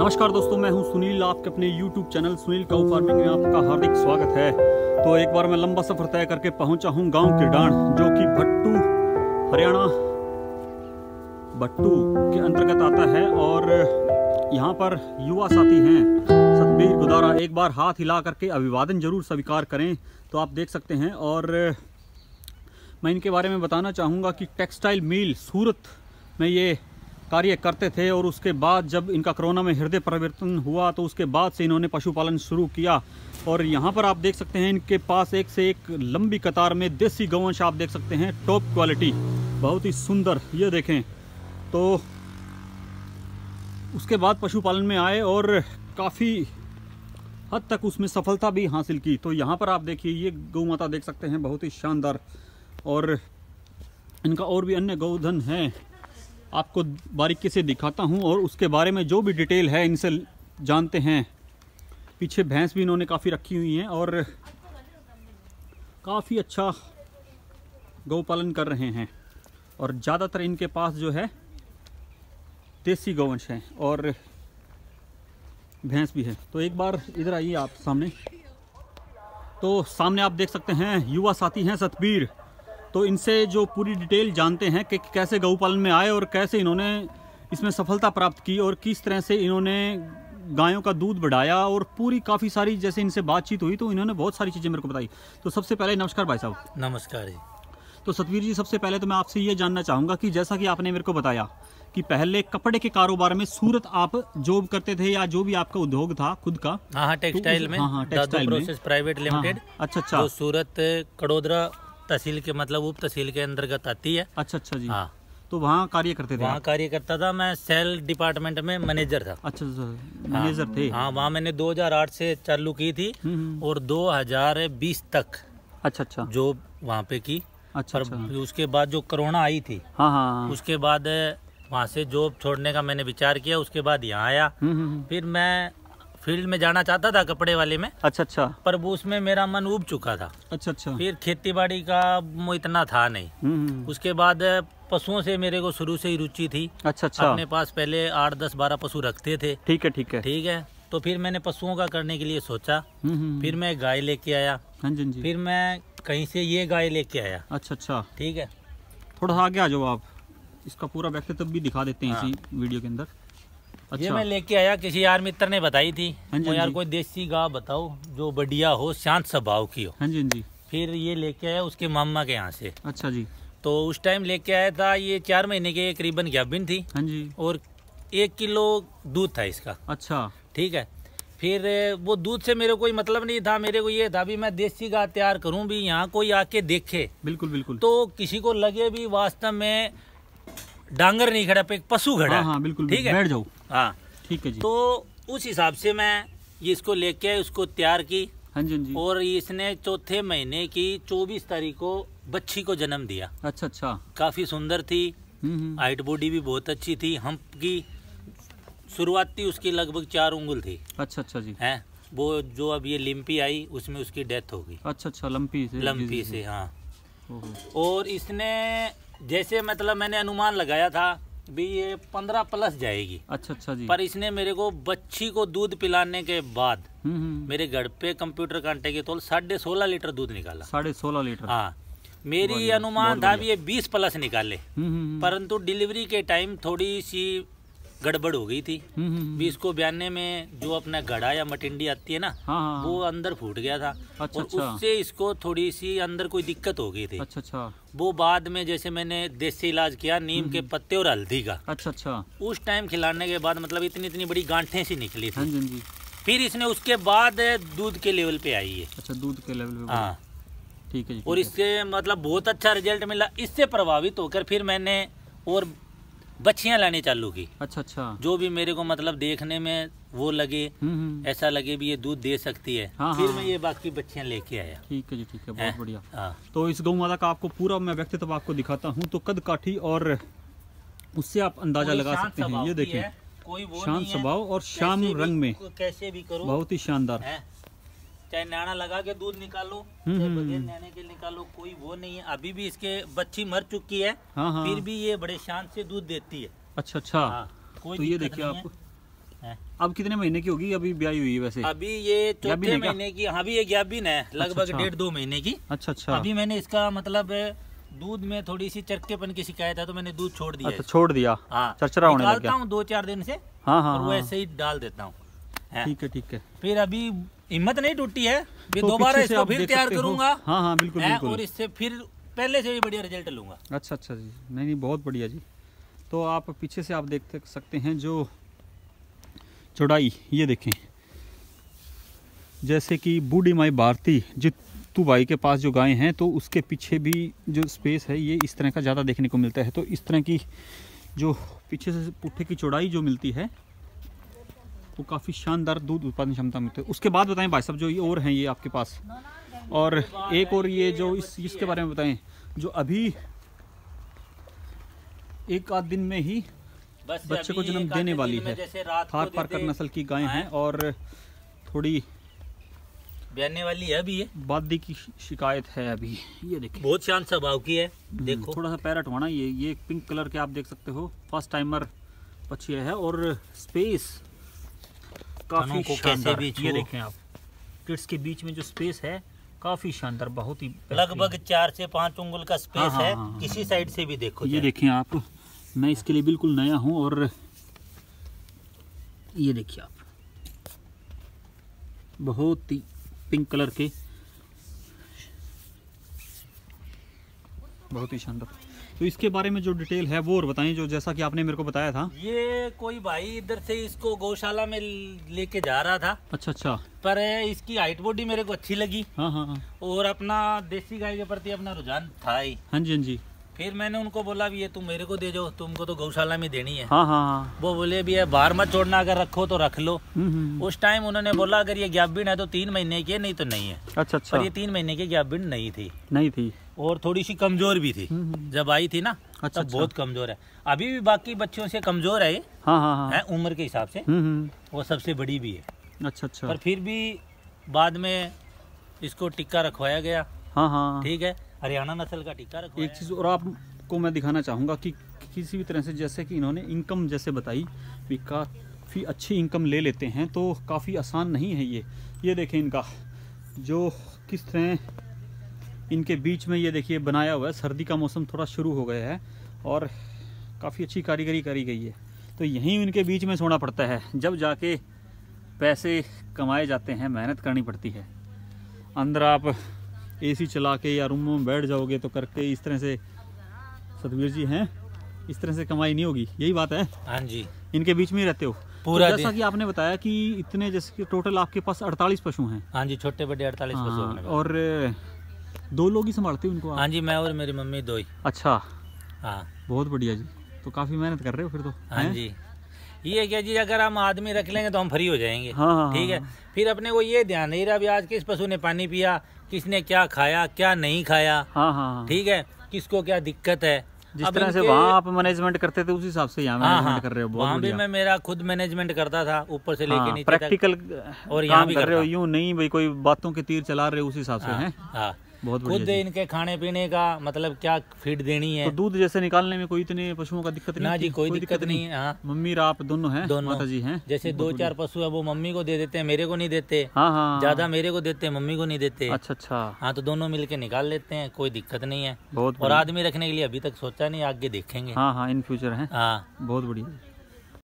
नमस्कार दोस्तों मैं हूं सुनील आपके अपने YouTube channel Sunil cow farming में आपका हार्दिक स्वागत है तो एक बार मैं लंबा सफर तय करके पहुंचा हूं गांव किडाण जो कि भट्टू हरियाणा भट्टू के अंतर्गत आता है और यहां पर युवा साथी हैं सतबीर गुदारा एक बार हाथ हिला करके अभिवादन जरूर स्वीकार करें तो आप देख सकते हैं और मैं इनके बारे में बताना चाहूँगा कि टेक्सटाइल मिल सूरत में ये कार्य करते थे और उसके बाद जब इनका कोरोना में हृदय परिवर्तन हुआ तो उसके बाद से इन्होंने पशुपालन शुरू किया और यहाँ पर आप देख सकते हैं इनके पास एक से एक लंबी कतार में देसी गौवंश आप देख सकते हैं टॉप क्वालिटी बहुत ही सुंदर ये देखें तो उसके बाद पशुपालन में आए और काफ़ी हद तक उसमें सफलता भी हासिल की तो यहाँ पर आप देखिए ये गौ माता देख सकते हैं बहुत ही शानदार और इनका और भी अन्य गौधन हैं आपको बारीकी से दिखाता हूँ और उसके बारे में जो भी डिटेल है इनसे जानते हैं पीछे भैंस भी इन्होंने काफ़ी रखी हुई हैं और काफ़ी अच्छा गौ पालन कर रहे हैं और ज़्यादातर इनके पास जो है देसी गौवंश है और भैंस भी है तो एक बार इधर आइए आप सामने तो सामने आप देख सकते हैं युवा साथी हैं सतबीर तो इनसे जो पूरी डिटेल जानते हैं कि कैसे गऊ पालन में आए और कैसे इन्होंने इसमें सफलता प्राप्त की और किस तरह से इन्होंने गायों का दूध बढ़ाया और पूरी काफ़ी सारी जैसे इनसे बातचीत हुई तो इन्होंने बहुत सारी चीज़ें मेरे को बताई तो सबसे पहले नमस्कार भाई साहब नमस्कार जी तो सतवीर जी सबसे पहले तो मैं आपसे ये जानना चाहूँगा कि जैसा कि आपने मेरे को बताया कि पहले कपड़े के कारोबार में सूरत आप जॉब करते थे या जो भी आपका उद्योग था खुद का हाँ हाँ तो टेक्सटाइल में हाँ हाँ टेक्सटाइल प्राइवेट हाँ, हाँ, लिमिटेड अच्छा अच्छा सूरत कड़ोदरा तहसील के मतलब उप तहसील के अंतर्गत आती है अच्छा अच्छा जी हाँ तो वहाँ कार्य करते थे वहाँ कार्य करता था मैं सेल डिपार्टमेंट में मैनेजर था अच्छा, अच्छा हाँ। मैनेजर थे हाँ वहाँ मैंने 2008 से चालू की थी हम्म, हम्म। और 2020 तक अच्छा अच्छा जो वहाँ पे की अच्छा, पर अच्छा। उसके बाद जो कोरोना आई थी हाँ, हाँ हाँ उसके बाद वहाँ से जॉब छोड़ने का मैंने विचार किया उसके बाद यहाँ आया हम्म, फिर मैं फील्ड में जाना चाहता था कपड़े वाले में अच्छा अच्छा पर वो उसमें मेरा मन उब चुका था अच्छा अच्छा फिर खेती बाड़ी का वो इतना था नहीं हम्म, हम्म, हम्म। उसके बाद पशुओं से मेरे को शुरू से ही रुचि थी अच्छा अच्छा अपने पास पहले आठ दस बारह पशु रखते थे ठीक है ठीक है ठीक है तो फिर मैंने पशुओं का करने के लिए सोचा फिर मैं गाय लेके आया हाँ हाँ फिर मैं कहीं से ये गाय लेके आया अच्छा अच्छा ठीक है थोड़ा सा आगे आ जाओ आप इसका पूरा व्यक्तित्व भी दिखा देते हैं हाँ। इसी वीडियो के अंदर अच्छा। ये मैं लेके आया किसी यार मित्र ने बताई थी तो यार कोई देसी गाय बताओ जो बढ़िया हो शांत स्वभाव की हो हाँ जी जी फिर ये लेके आया उसके मामा के यहाँ से अच्छा जी तो उस टाइम लेके आया था ये चार महीने के करीबन गाभिन थी जी और एक किलो दूध था इसका अच्छा ठीक है फिर वो दूध से मेरे कोई मतलब नहीं था मेरे को ये था भी मैं देसी गाय तैयार करूं भी यहाँ कोई आके देखे बिल्कुल बिल्कुल तो किसी को लगे भी वास्तव में डांगर नहीं खड़ा पे पशु खड़ा हाँ, हाँ, बिल्कुल ठीक है बैठ जाओ हाँ ठीक है जी तो उस हिसाब से मैं इसको लेके उसको तैयार की हाँ जी हाँ जी और इसने चौथे महीने की चौबीस तारीख को बच्ची को जन्म दिया अच्छा अच्छा काफी सुंदर थी हम्म, हम्म। हाइट बॉडी भी बहुत अच्छी थी हम की शुरुआती उसकी लगभग चार उंगल थी अच्छा अच्छा जी है वो जो अब ये लिम्पी आई उसमें उसकी डेथ हो गई अच्छा अच्छा लम्पी से लम्पी से हाँ और इसने जैसे मतलब मैंने अनुमान लगाया था भी ये पंद्रह प्लस जाएगी अच्छा अच्छा जी पर इसने मेरे को बच्ची को दूध पिलाने के बाद हम्म, हम्म। मेरे घर पे कंप्यूटर कांटे के तोल साढ़े सोलह लीटर दूध निकाला साढ़े सोलह लीटर हाँ मेरी अनुमान था भी ये बीस प्लस निकाले हम्म, परंतु डिलीवरी के टाइम थोड़ी सी गड़बड़ हो गई थी हम्म, हम्म, हम्म। भी इसको ब्याने में जो अपना गड़ा या मटिंडी आती है ना हाँ, हाँ, हाँ, वो अंदर फूट गया था अच्छा, और अच्छा। उससे इसको थोड़ी सी अंदर कोई दिक्कत हो गई थी अच्छा अच्छा वो बाद में जैसे मैंने देसी इलाज किया नीम के पत्ते और हल्दी का अच्छा अच्छा उस टाइम खिलाने के बाद मतलब इतनी इतनी बड़ी गांठे सी निकली थी हाँ हाँ फिर इसने उसके बाद दूध के लेवल पे आई है अच्छा दूध के लेवल पे हाँ ठीक है और इससे मतलब बहुत अच्छा रिजल्ट मिला इससे प्रभावित होकर फिर मैंने और बच्चियां लाने चालू की अच्छा अच्छा जो भी मेरे को मतलब देखने में वो लगे हम्म, हम्म। ऐसा लगे भी ये दूध दे सकती है हाँ, फिर हाँ, मैं ये बाकी बच्चियां लेके आया ठीक है जी ठीक है बहुत बढ़िया हाँ। तो इस गौ माता का आपको पूरा मैं व्यक्तित्व आपको दिखाता हूँ तो कद काठी और उससे आप अंदाजा लगा सकते हैं ये कोई शांत स्वभाव और शाम रंग में कैसे भी करो बहुत ही शानदार चाहे नैना लगा के दूध निकालो हम्म, चाहे हम्म, बगैर हम्म। के निकालो कोई वो नहीं है अभी भी इसके बच्ची मर चुकी है हाँ हाँ। फिर भी ये बड़े शांत से दूध देती है अच्छा अच्छा हाँ। कोई तो ये देखिए आप हाँ। अब कितने महीने की होगी अभी ब्याई हुई वैसे अभी ये चौथे महीने की हाँ, अभी ये गैबिन है अच्छा, लगभग अच्छा। डेढ़ दो महीने की अच्छा अच्छा अभी मैंने इसका मतलब दूध में थोड़ी सी चरकेपन की शिकायत है तो मैंने दूध छोड़ दिया अच्छा छोड़ दिया हाँ चरचरा होने लग गया। दो चार दिन से हाँ हाँ वो हाँ। ऐसे ही डाल देता हूँ ठीक है ठीक है फिर अभी हिम्मत नहीं टूटी है तो दोबारा इसको फिर तैयार करूंगा हाँ हाँ बिल्कुल, बिल्कुल और इससे फिर पहले से भी बढ़िया रिजल्ट लूंगा अच्छा अच्छा जी नहीं नहीं बहुत बढ़िया जी तो आप पीछे से आप देख सकते हैं जो चौड़ाई ये देखें जैसे कि बूढ़ी माई भारती जितू भाई के पास जो गायें हैं तो उसके पीछे भी जो स्पेस है ये इस तरह का ज़्यादा देखने को मिलता है तो इस तरह की जो पीछे से पुट्ठे की चौड़ाई जो मिलती है आपको काफ़ी शानदार दूध उत्पादन क्षमता मिलती है उसके बाद बताएं भाई साहब जो ये और हैं ये आपके पास और एक और ये जो इस इसके बारे में बताएं जो अभी एक आध दिन में ही बच्चे को जन्म देने वाली है थार पार कर नस्ल की गाय हैं और थोड़ी बहने वाली है अभी ये बादी की शिकायत है अभी ये देखिए बहुत शांत स्वभाव की है हम्म, देखो थोड़ा सा पैरट होना ये ये पिंक कलर के आप देख सकते हो फर्स्ट टाइमर पक्षी है और स्पेस काफ़ी को कैसे भी ये देखें आप किड्स के बीच में जो स्पेस है काफी शानदार बहुत ही लगभग चार से पांच उंगल का स्पेस हाँ, हाँ, है हाँ, हाँ। किसी साइड से भी देखो ये देखें आप मैं इसके लिए बिल्कुल नया हूँ और ये देखिए आप बहुत ही पिंक कलर के बहुत ही शानदार तो इसके बारे में जो डिटेल है वो और बताएं जो जैसा कि आपने मेरे को बताया था ये कोई भाई इधर से इसको गौशाला में लेके जा रहा था अच्छा अच्छा पर इसकी हाइट बॉडी मेरे को अच्छी लगी हाँ हाँ हा। और अपना देसी गाय के प्रति अपना रुझान था ही हाँ जी हाँ जी फिर मैंने उनको बोला भी ये तुम मेरे को दे जाओ तुमको तो गौशाला में देनी है हाँ हाँ, हाँ। वो बोले भी है बार मत छोड़ना अगर रखो तो रख लो हम्म, हम्म, हम्म। उस टाइम उन्होंने बोला अगर ये गैप है तो तीन महीने की नहीं तो नहीं है अच्छा अच्छा ये तीन महीने की गैप नहीं थी नहीं थी और थोड़ी सी कमजोर भी थी हम्म, हम्म। जब आई थी ना अच्छा, तब अच्छा। बहुत कमजोर है अभी भी बाकी बच्चों से कमजोर है ये हाँ, हाँ।, हाँ। उम्र के हिसाब से हम्म, वो सबसे बड़ी भी है अच्छा अच्छा पर फिर भी बाद में इसको टिक्का रखवाया गया हाँ हाँ ठीक है हरियाणा नस्ल का टिक्का रखवाया एक चीज और आपको मैं दिखाना चाहूंगा कि किसी भी तरह से जैसे कि इन्होंने इनकम जैसे बताई भी काफ़ी अच्छी इनकम ले लेते हैं तो काफ़ी आसान नहीं है ये ये देखें इनका जो किस तरह इनके बीच में ये देखिए बनाया हुआ है सर्दी का मौसम थोड़ा शुरू हो गया है और काफ़ी अच्छी कारीगरी करी गई है तो यहीं उनके बीच में सोना पड़ता है जब जाके पैसे कमाए जाते हैं मेहनत करनी पड़ती है अंदर आप एसी चला के या रूम में बैठ जाओगे तो करके इस तरह से सतवीर जी हैं इस तरह से कमाई नहीं होगी यही बात है हाँ जी इनके बीच में ही रहते हो तो पूरा तो जैसा कि आपने बताया कि इतने जैसे टोटल आपके पास 48 पशु हैं हाँ जी छोटे बड़े 48 पशु हाँ, और दो लोग ही संभालते हो इनको हाँ जी मैं और मेरी मम्मी दो ही अच्छा हाँ बहुत बढ़िया जी तो काफ़ी मेहनत कर रहे हो फिर तो हाँ जी ये क्या जी अगर हम आदमी रख लेंगे तो हम फ्री हो जाएंगे हाँ, हाँ ठीक हाँ, है हाँ। फिर अपने को ये ध्यान नहीं रहा भी आज किस पशु ने पानी पिया किसने क्या खाया क्या नहीं खाया हाँ, हाँ, हाँ। ठीक है किसको क्या दिक्कत है जिस तरह से वहाँ आप मैनेजमेंट करते थे उसी हिसाब से यहाँ हाँ हाँ कर रहे हो वहाँ भी मैं मेरा खुद मैनेजमेंट करता था ऊपर से लेकर प्रैक्टिकल और यहाँ भी कर रहे हो यूँ नहीं भाई कोई बातों के तीर चला रहे हो उस हिसाब से है बहुत खुद इनके खाने पीने का मतलब क्या फीड देनी है तो दूध जैसे निकालने में कोई इतने पशुओं का दिक्कत नहीं ना जी कोई दिक्कत नहीं है हाँ। मम्मी आप दोनों हैं दोनों माता जी हैं जैसे दो चार पशु है वो मम्मी को दे देते हैं मेरे को नहीं देते हाँ हाँ, हाँ। ज्यादा मेरे को देते हैं मम्मी को नहीं देते अच्छा अच्छा हाँ तो दोनों मिल निकाल लेते हैं कोई दिक्कत नहीं है और आदमी रखने के लिए अभी तक सोचा नहीं आगे देखेंगे हाँ हाँ इन फ्यूचर है हाँ बहुत बढ़िया